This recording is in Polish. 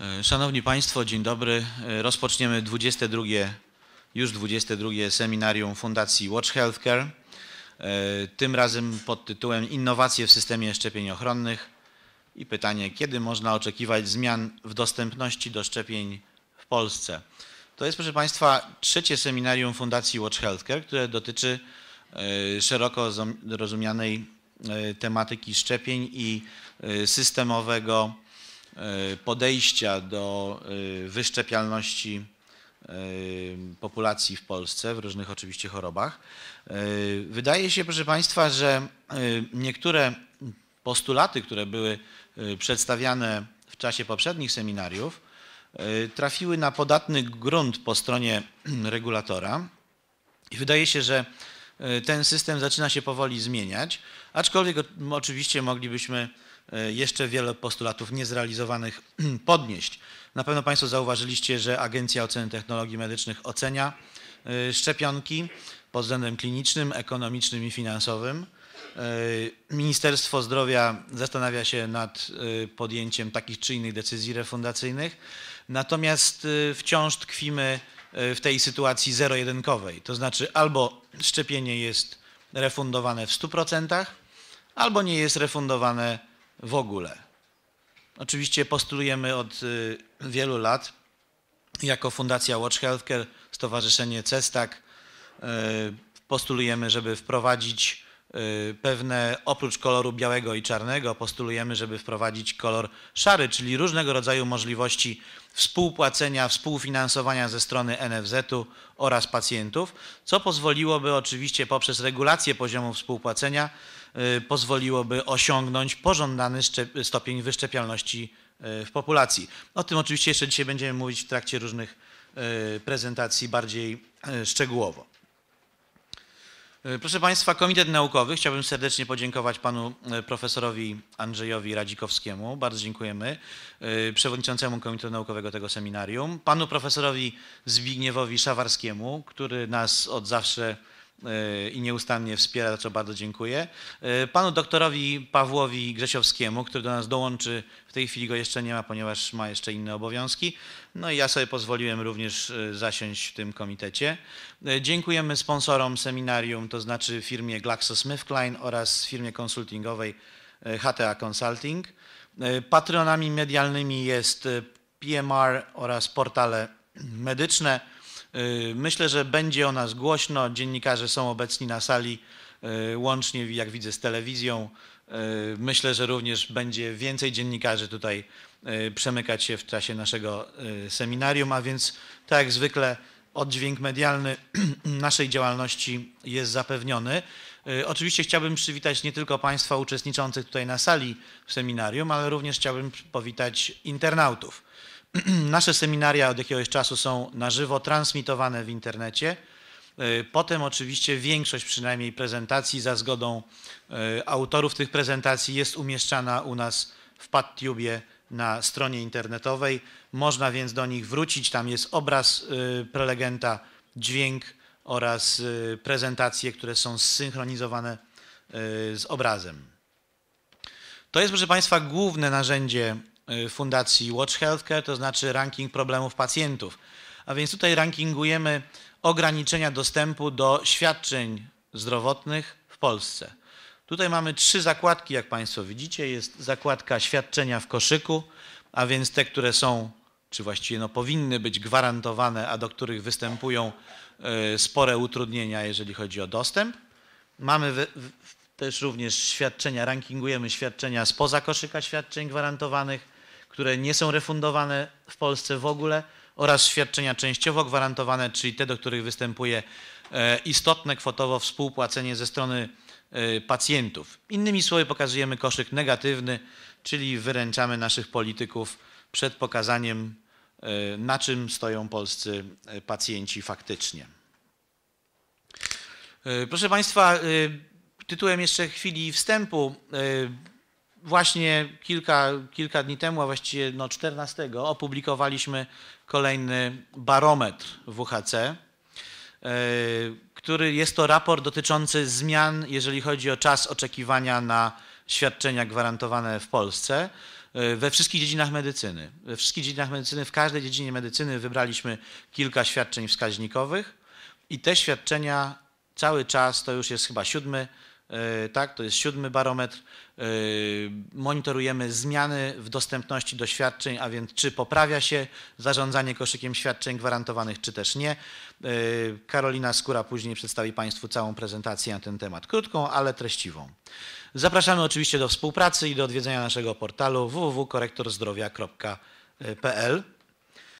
E, szanowni Państwo, dzień dobry. E, rozpoczniemy 22, już 22 seminarium Fundacji Watch Healthcare. E, tym razem pod tytułem Innowacje w systemie szczepień ochronnych i pytanie, kiedy można oczekiwać zmian w dostępności do szczepień w Polsce. To jest, proszę Państwa, trzecie seminarium Fundacji Watch Healthcare, które dotyczy szeroko rozumianej tematyki szczepień i systemowego E, podejścia do e, wyszczepialności e, populacji w Polsce, w różnych oczywiście chorobach. Wydaje się, proszę Państwa, że niektóre postulaty, które były przedstawiane w czasie poprzednich seminariów, trafiły na podatny grunt po stronie regulatora i wydaje się, że ten system zaczyna się powoli zmieniać, aczkolwiek oczywiście moglibyśmy E, jeszcze wiele postulatów niezrealizowanych podnieść. Na pewno Państwo zauważyliście, że Agencja Oceny Technologii Medycznych ocenia e, szczepionki pod względem klinicznym, ekonomicznym i finansowym. E, Ministerstwo Zdrowia zastanawia się nad podjęciem takich czy innych decyzji refundacyjnych, natomiast wciąż tkwimy w tej sytuacji zero-jedynkowej, to znaczy albo szczepienie jest refundowane w 100%, albo nie jest refundowane w ogóle. Oczywiście postulujemy od y, wielu lat jako Fundacja Watch Healthcare, Stowarzyszenie CESTAK, y, postulujemy, żeby wprowadzić Y, pewne, oprócz koloru białego i czarnego, postulujemy, żeby wprowadzić kolor szary, czyli różnego rodzaju możliwości współpłacenia, współfinansowania ze strony NFZ-u oraz pacjentów, co pozwoliłoby oczywiście poprzez regulację poziomu współpłacenia, y, pozwoliłoby osiągnąć pożądany stopień wyszczepialności y, w populacji. O tym oczywiście jeszcze dzisiaj będziemy mówić w trakcie różnych prezentacji bardziej szczegółowo. E, proszę Państwa, Komitet Naukowy, chciałbym serdecznie podziękować panu e, profesorowi Andrzejowi Radzikowskiemu, bardzo dziękujemy, e, przewodniczącemu Komitetu Naukowego tego seminarium, panu profesorowi Zbigniewowi Szawarskiemu, który nas od zawsze i nieustannie wspiera, za co bardzo dziękuję. E, panu doktorowi Pawłowi Grzesiowskiemu, który do nas dołączy, w tej chwili go jeszcze nie ma, ponieważ ma jeszcze inne obowiązki. No i ja sobie pozwoliłem również e, zasiąść w tym komitecie. E, dziękujemy sponsorom seminarium, to znaczy firmie GlaxoSmithKline oraz firmie konsultingowej HTA Consulting. Patronami medialnymi jest PMR oraz portale medyczne. Y, myślę, że będzie o nas głośno. Dziennikarze są obecni na sali y, łącznie, jak widzę, z telewizją. Y, myślę, że również będzie więcej dziennikarzy tutaj przemykać się w czasie naszego seminarium, a więc tak jak zwykle oddźwięk medialny naszej działalności jest zapewniony. Oczywiście chciałbym przywitać nie tylko Państwa uczestniczących tutaj na sali w seminarium, ale również chciałbym powitać internautów. Nasze seminaria od jakiegoś czasu są na żywo transmitowane w internecie. Y, potem oczywiście większość przynajmniej prezentacji za zgodą y, autorów tych prezentacji jest umieszczana u nas w PadTube na stronie internetowej. Można więc do nich wrócić. Tam jest obraz y, prelegenta, dźwięk oraz prezentacje, które są zsynchronizowane z obrazem. To jest, proszę Państwa, główne narzędzie Y, fundacji Watch Healthcare, to znaczy ranking problemów pacjentów. A więc tutaj rankingujemy ograniczenia dostępu do świadczeń zdrowotnych w Polsce. Tutaj mamy trzy zakładki, jak Państwo widzicie. Jest zakładka świadczenia w koszyku, a więc te, które są, czy właściwie no, powinny być gwarantowane, a do których występują y, spore utrudnienia, jeżeli chodzi o dostęp. Mamy w, w, też również świadczenia, rankingujemy świadczenia spoza koszyka świadczeń gwarantowanych które nie są refundowane w Polsce w ogóle oraz świadczenia częściowo gwarantowane, czyli te, do których występuje e, istotne kwotowo współpłacenie ze strony e, pacjentów. Innymi słowy pokazujemy koszyk negatywny, czyli wyręczamy naszych polityków przed pokazaniem, e, na czym stoją polscy pacjenci faktycznie. Proszę Państwa, tytułem jeszcze chwili wstępu właśnie kilka, kilka dni temu, a właściwie no 14, opublikowaliśmy kolejny barometr WHC, e, który jest to raport dotyczący zmian, jeżeli chodzi o czas oczekiwania na świadczenia gwarantowane w Polsce e, we wszystkich dziedzinach medycyny. We wszystkich dziedzinach medycyny, w każdej dziedzinie medycyny wybraliśmy kilka świadczeń wskaźnikowych i te świadczenia cały czas, to już jest chyba siódmy, e, tak, to jest siódmy barometr, Yy, monitorujemy zmiany w dostępności do świadczeń, a więc czy poprawia się zarządzanie koszykiem świadczeń gwarantowanych, czy też nie. Yy, Karolina Skóra później przedstawi Państwu całą prezentację na ten temat, krótką, ale treściwą. Zapraszamy oczywiście do współpracy i do odwiedzenia naszego portalu www.korektorzdrowia.pl.